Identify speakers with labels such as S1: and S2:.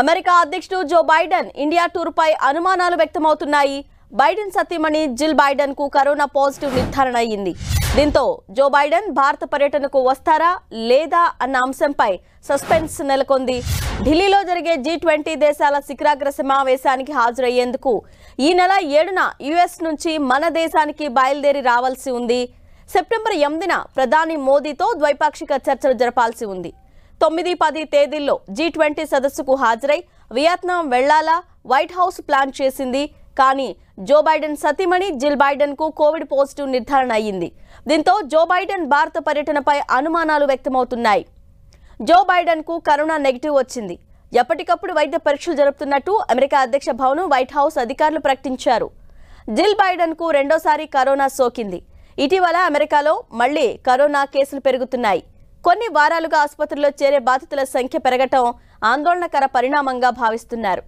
S1: America అధ్యక్షుడు Joe Biden India టూర్పై అనుమానాలు వ్యక్తమవుతున్నాయి బైడెన్ సతీమణి జిల్ బైడెన్ కు కరోనా పాజిటివ్ నిర్ధారణ అయ్యింది దీంతో జో బైడెన్ భారత పర్యటనకు వస్తారా లేదా అన్న అంశంపై సస్పెన్స్ నెలకొంది ఢిల్లీలో జరిగే జీ ట్వంటీ దేశాల శిఖరాగ్ర సమావేశానికి హాజరయ్యేందుకు ఈ నెల ఏడున యుఎస్ నుంచి మన దేశానికి బయలుదేరి రావాల్సి ఉంది సెప్టెంబర్ ఎనిమిదిన ప్రధాని మోదీతో ద్వైపాక్షిక చర్చలు జరపాల్సి ఉంది తొమ్మిది పది తేదీల్లో జీ ట్వంటీ సదస్సుకు హాజరై వియత్నాం వెళ్లాలా వైట్ హౌస్ ప్లాన్ చేసింది కానీ జో బైడెన్ సతీమణి జిల్ కు కోవిడ్ పాజిటివ్ నిర్ధారణ అయ్యింది దీంతో జో బైడెన్ భారత పర్యటనపై అనుమానాలు వ్యక్తమవుతున్నాయి జో కు కరోనా నెగిటివ్ వచ్చింది ఎప్పటికప్పుడు వైద్య పరీక్షలు జరుపుతున్నట్టు అమెరికా అధ్యక్ష భవనం వైట్ హౌస్ అధికారులు ప్రకటించారు జిల్ కు రెండోసారి కరోనా సోకింది ఇటీవల అమెరికాలో మళ్లీ కరోనా కేసులు పెరుగుతున్నాయి కొన్ని వారాలుగా ఆసుపత్రిలో చేరే బాధితుల సంఖ్య పెరగటం ఆందోళనకర పరిణామంగా భావిస్తున్నారు